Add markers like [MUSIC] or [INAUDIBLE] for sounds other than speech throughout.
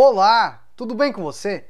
Olá, tudo bem com você?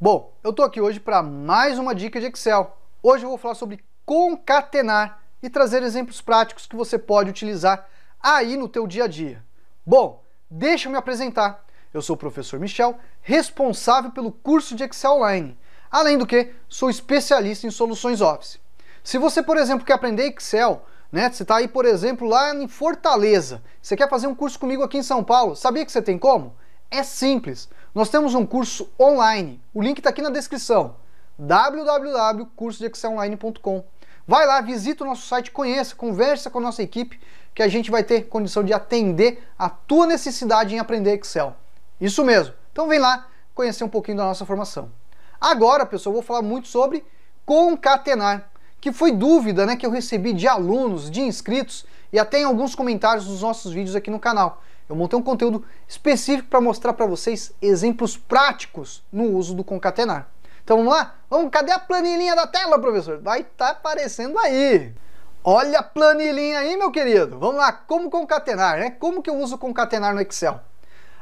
Bom, eu estou aqui hoje para mais uma dica de Excel. Hoje eu vou falar sobre concatenar e trazer exemplos práticos que você pode utilizar aí no teu dia a dia. Bom, deixa eu me apresentar. Eu sou o professor Michel, responsável pelo curso de Excel Online. Além do que, sou especialista em soluções Office. Se você, por exemplo, quer aprender Excel, né? Você está aí, por exemplo, lá em Fortaleza. Você quer fazer um curso comigo aqui em São Paulo? Sabia que você tem como? É simples. Nós temos um curso online. O link está aqui na descrição. www.cursodeexcelonline.com Vai lá, visita o nosso site, conheça, conversa com a nossa equipe, que a gente vai ter condição de atender a tua necessidade em aprender Excel. Isso mesmo. Então vem lá conhecer um pouquinho da nossa formação. Agora, pessoal, eu vou falar muito sobre concatenar, que foi dúvida né, que eu recebi de alunos, de inscritos e até em alguns comentários dos nossos vídeos aqui no canal. Eu montei um conteúdo específico para mostrar para vocês exemplos práticos no uso do concatenar. Então vamos lá? Vamos, cadê a planilhinha da tela, professor? Vai estar tá aparecendo aí. Olha a planilhinha aí, meu querido. Vamos lá, como concatenar, né? Como que eu uso concatenar no Excel?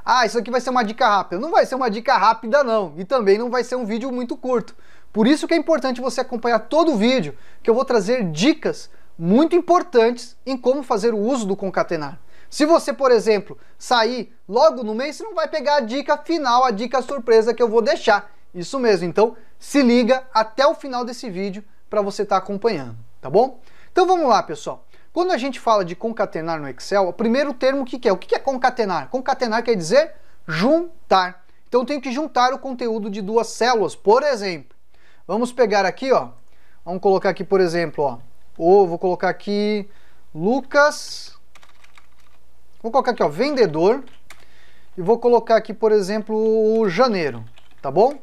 Ah, isso aqui vai ser uma dica rápida. Não vai ser uma dica rápida não, e também não vai ser um vídeo muito curto. Por isso que é importante você acompanhar todo o vídeo, que eu vou trazer dicas muito importantes em como fazer o uso do concatenar. Se você, por exemplo, sair logo no mês, você não vai pegar a dica final, a dica surpresa que eu vou deixar. Isso mesmo, então se liga até o final desse vídeo para você estar tá acompanhando, tá bom? Então vamos lá, pessoal. Quando a gente fala de concatenar no Excel, o primeiro termo que, que é? O que é concatenar? Concatenar quer dizer juntar. Então eu tenho que juntar o conteúdo de duas células, por exemplo. Vamos pegar aqui, ó. Vamos colocar aqui, por exemplo, ó. Ou vou colocar aqui Lucas Vou colocar aqui, ó, vendedor. E vou colocar aqui, por exemplo, o janeiro, tá bom? Vou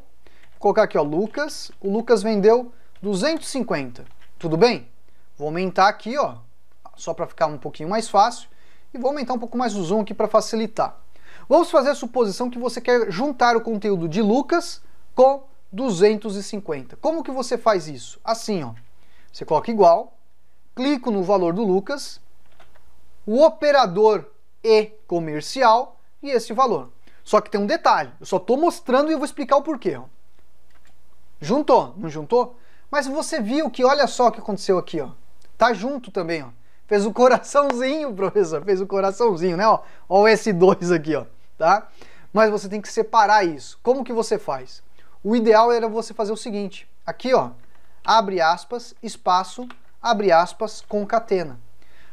colocar aqui, ó, Lucas. O Lucas vendeu 250, tudo bem? Vou aumentar aqui, ó, só para ficar um pouquinho mais fácil. E vou aumentar um pouco mais o zoom aqui para facilitar. Vamos fazer a suposição que você quer juntar o conteúdo de Lucas com 250. Como que você faz isso? Assim, ó. Você coloca igual, clico no valor do Lucas, o operador e comercial e esse valor. Só que tem um detalhe, eu só estou mostrando e eu vou explicar o porquê. Juntou, não juntou? Mas você viu que olha só o que aconteceu aqui, ó. Tá junto também, ó. Fez o coraçãozinho, [LAUGHS] professor, fez o coraçãozinho, né, ó. Ó o S2 aqui, ó, tá? Mas você tem que separar isso. Como que você faz? O ideal era você fazer o seguinte, aqui, ó, abre aspas, espaço, abre aspas, concatena.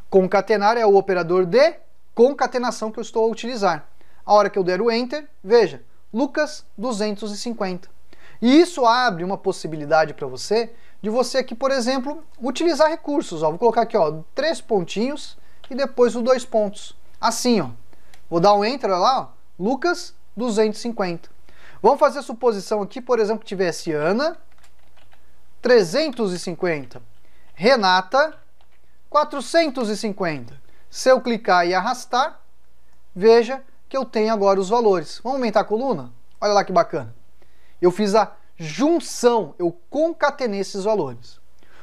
Concatenar é o operador de concatenação que eu estou a utilizar. A hora que eu der o Enter, veja, Lucas 250. E isso abre uma possibilidade para você de você aqui, por exemplo, utilizar recursos. Ó. Vou colocar aqui ó, três pontinhos e depois os dois pontos. Assim, ó. Vou dar um Enter lá, ó, Lucas 250. Vamos fazer a suposição aqui, por exemplo, que tivesse Ana 350, Renata 450. Se eu clicar e arrastar, veja que eu tenho agora os valores. Vamos aumentar a coluna? Olha lá que bacana. Eu fiz a junção, eu concatenei esses valores.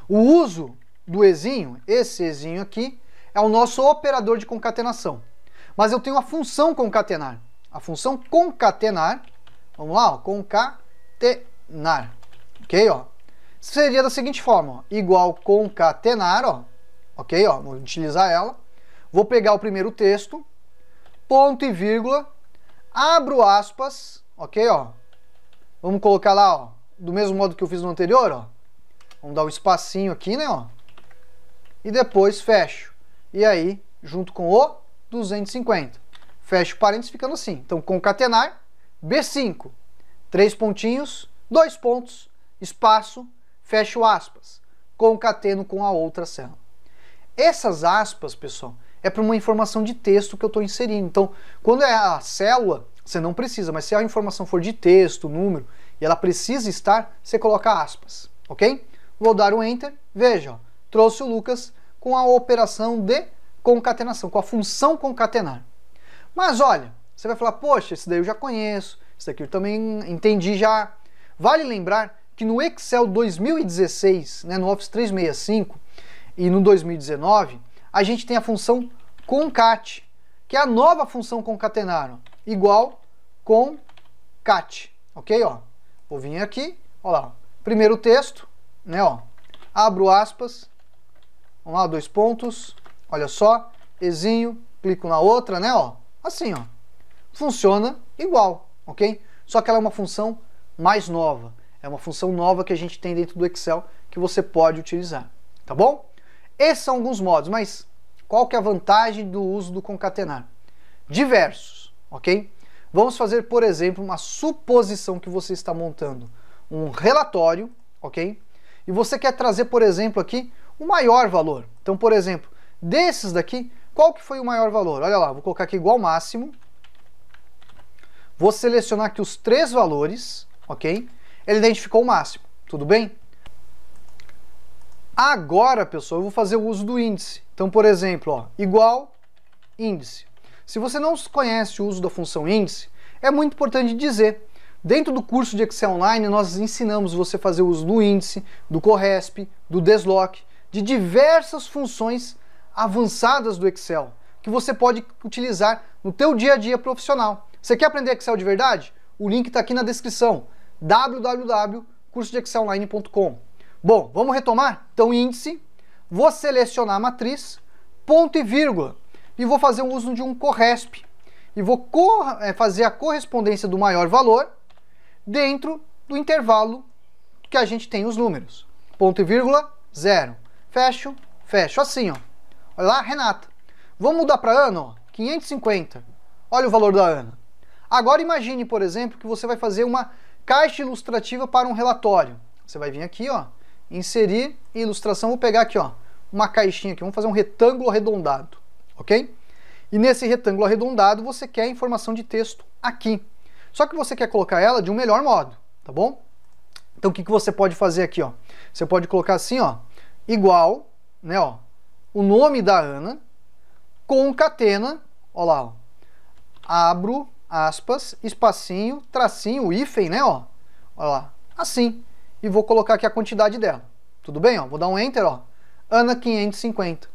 O uso do ezinho, esse ezinho aqui, é o nosso operador de concatenação. Mas eu tenho a função concatenar. A função concatenar, vamos lá, ó, concatenar. Ok, ó. Seria da seguinte forma, ó, igual concatenar, ó. Ok, ó, vou utilizar ela. Vou pegar o primeiro texto, ponto e vírgula, abro aspas, ok, ó. Vamos colocar lá, ó, do mesmo modo que eu fiz no anterior, ó. Vamos dar um espacinho aqui, né, ó. E depois fecho. E aí, junto com o 250. Fecho parênteses ficando assim. Então, concatenar, B5, três pontinhos, dois pontos, espaço, fecho aspas. Concateno com a outra célula. Essas aspas, pessoal, é para uma informação de texto que eu estou inserindo. Então, quando é a célula, você não precisa, mas se a informação for de texto, número, e ela precisa estar, você coloca aspas, ok? Vou dar um Enter, veja, ó, trouxe o Lucas com a operação de concatenação, com a função concatenar. Mas olha, você vai falar, poxa, esse daí eu já conheço, esse daqui eu também entendi já. Vale lembrar que no Excel 2016, né, no Office 365 e no 2019, a gente tem a função concat, que é a nova função concatenar, igual concat, ok? Ó, vou vir aqui, ó lá, primeiro texto, né, ó, abro aspas, vamos lá, dois pontos, olha só, exinho, clico na outra, né, ó, assim, ó, funciona igual, ok? Só que ela é uma função mais nova, é uma função nova que a gente tem dentro do Excel que você pode utilizar, tá bom? Esses são alguns modos, mas qual que é a vantagem do uso do concatenar? Diversos, ok? Vamos fazer, por exemplo, uma suposição que você está montando um relatório, ok? E você quer trazer, por exemplo, aqui o maior valor. Então, por exemplo, desses daqui, qual que foi o maior valor? Olha lá, vou colocar aqui igual máximo. Vou selecionar aqui os três valores, ok? Ele identificou o máximo, tudo bem? Agora, pessoal, eu vou fazer o uso do índice. Então, por exemplo, ó, igual índice. Se você não conhece o uso da função índice, é muito importante dizer. Dentro do curso de Excel Online, nós ensinamos você a fazer o uso do índice, do Corresp, do DESLOC, de diversas funções avançadas do Excel, que você pode utilizar no teu dia a dia profissional. Você quer aprender Excel de verdade? O link está aqui na descrição, www.cursodeexcelonline.com. Bom, vamos retomar? Então, índice, vou selecionar a matriz, ponto e vírgula, e vou fazer o uso de um corresp. E vou co é, fazer a correspondência do maior valor dentro do intervalo que a gente tem os números. Ponto e vírgula, zero. Fecho, fecho, assim, ó. Olha lá, Renata. Vamos mudar para ano, ó, 550. Olha o valor da Ana. Agora imagine, por exemplo, que você vai fazer uma caixa ilustrativa para um relatório. Você vai vir aqui, ó, inserir e ilustração, vou pegar aqui, ó, uma caixinha aqui, vamos fazer um retângulo arredondado, ok? E nesse retângulo arredondado você quer a informação de texto aqui. Só que você quer colocar ela de um melhor modo, tá bom? Então o que, que você pode fazer aqui, ó? Você pode colocar assim, ó, igual, né, ó, o nome da Ana, com ó lá, ó, abro, aspas, espacinho, tracinho, hífen, né, ó, ó lá, assim e vou colocar aqui a quantidade dela. Tudo bem? Ó? Vou dar um Enter, ó. Ana 550.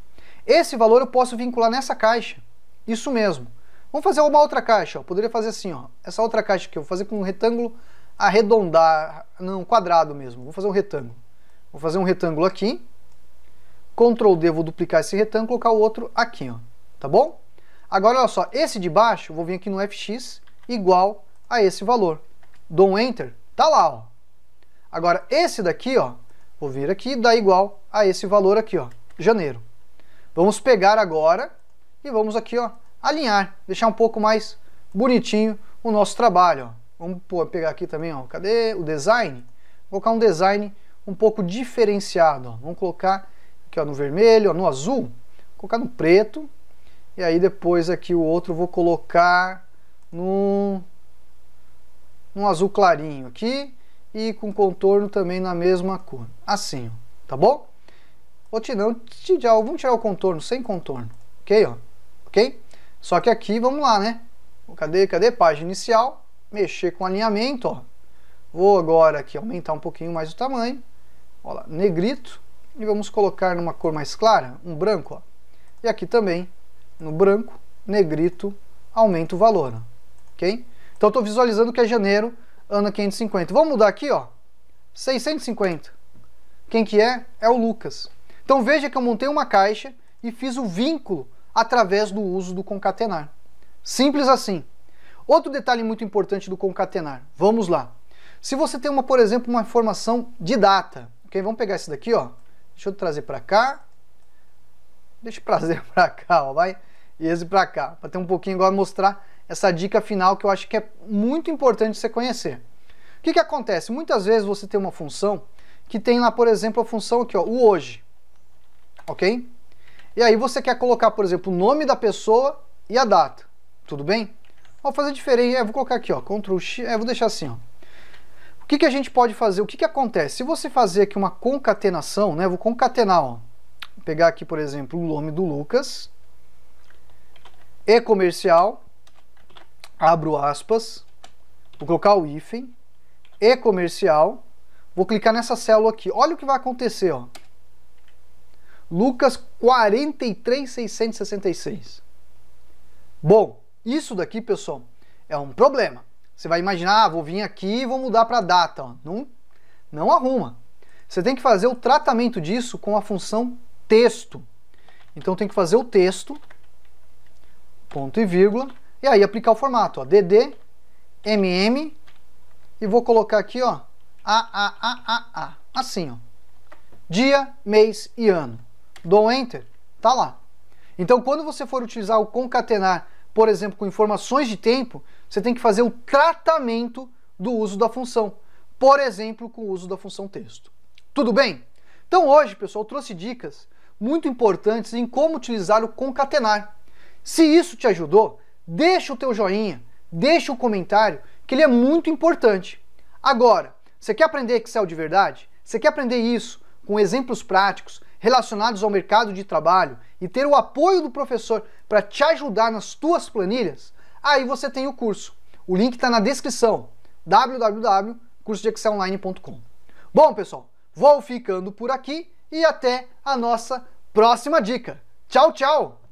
Esse valor eu posso vincular nessa caixa. Isso mesmo. Vamos fazer uma outra caixa. Ó. Poderia fazer assim, ó. Essa outra caixa aqui, eu vou fazer com um retângulo arredondar, não, quadrado mesmo. Vou fazer um retângulo. Vou fazer um retângulo aqui. Ctrl D, vou duplicar esse retângulo, colocar o outro aqui, ó. Tá bom? Agora, olha só, esse de baixo, eu vou vir aqui no FX, igual a esse valor. Dou um Enter, tá lá, ó. Agora, esse daqui, ó, vou vir aqui dá igual a esse valor aqui, ó, janeiro. Vamos pegar agora e vamos aqui, ó, alinhar, deixar um pouco mais bonitinho o nosso trabalho, ó. Vamos pô, pegar aqui também, ó, cadê o design? Vou colocar um design um pouco diferenciado, ó. Vamos colocar aqui, ó, no vermelho, ó, no azul, vou colocar no preto, e aí depois aqui o outro vou colocar no, no azul clarinho aqui, e com contorno também na mesma cor. Assim, ó, tá bom? Ou tirando, tirar, vamos tirar o contorno, sem contorno, ok? Ó, ok? Só que aqui, vamos lá, né? Cadê, cadê? Página inicial, mexer com alinhamento, ó. Vou agora aqui aumentar um pouquinho mais o tamanho, ó lá, negrito, e vamos colocar numa cor mais clara, um branco, ó. E aqui também, no branco, negrito, aumenta o valor, ó, ok? Então, estou visualizando que é janeiro Ana 550. Vamos mudar aqui, ó. 650. Quem que é? É o Lucas. Então veja que eu montei uma caixa e fiz o vínculo através do uso do concatenar. Simples assim. Outro detalhe muito importante do concatenar. Vamos lá. Se você tem uma, por exemplo, uma informação de data, ok? Vamos pegar esse daqui, ó. Deixa eu trazer para cá. Deixa eu trazer [LAUGHS] para cá, ó, vai. E esse para cá, para ter um pouquinho agora mostrar essa dica final que eu acho que é muito importante você conhecer. O que, que acontece? Muitas vezes você tem uma função que tem lá, por exemplo, a função aqui, ó, o hoje. Ok? E aí você quer colocar, por exemplo, o nome da pessoa e a data. Tudo bem? Vou fazer diferente, eu é, vou colocar aqui, ó, Ctrl X, eu é, vou deixar assim, ó. O que, que a gente pode fazer? O que, que acontece? Se você fazer aqui uma concatenação, né, vou concatenar, ó. Vou pegar aqui, por exemplo, o nome do Lucas, e comercial, abro aspas, vou colocar o hífen, e comercial, vou clicar nessa célula aqui. Olha o que vai acontecer, ó. Lucas 43666. Bom, isso daqui, pessoal, é um problema. Você vai imaginar, ah, vou vir aqui e vou mudar para data. Ó. Não, não arruma. Você tem que fazer o tratamento disso com a função texto. Então tem que fazer o texto, ponto e vírgula, e aí aplicar o formato, ó, DD, MM, e vou colocar aqui, ó, A, assim, ó. Dia, mês e ano. Dou Enter, tá lá. Então, quando você for utilizar o concatenar, por exemplo, com informações de tempo, você tem que fazer o tratamento do uso da função. Por exemplo, com o uso da função texto. Tudo bem? Então, hoje, pessoal, trouxe dicas muito importantes em como utilizar o concatenar. Se isso te ajudou, deixa o teu joinha, deixa o comentário, que ele é muito importante. Agora, você quer aprender Excel de verdade? Você quer aprender isso com exemplos práticos relacionados ao mercado de trabalho e ter o apoio do professor para te ajudar nas tuas planilhas? Aí você tem o curso. O link está na descrição www.cursodeexcelonline.com. Bom, pessoal, vou ficando por aqui e até a nossa próxima dica. Tchau, tchau!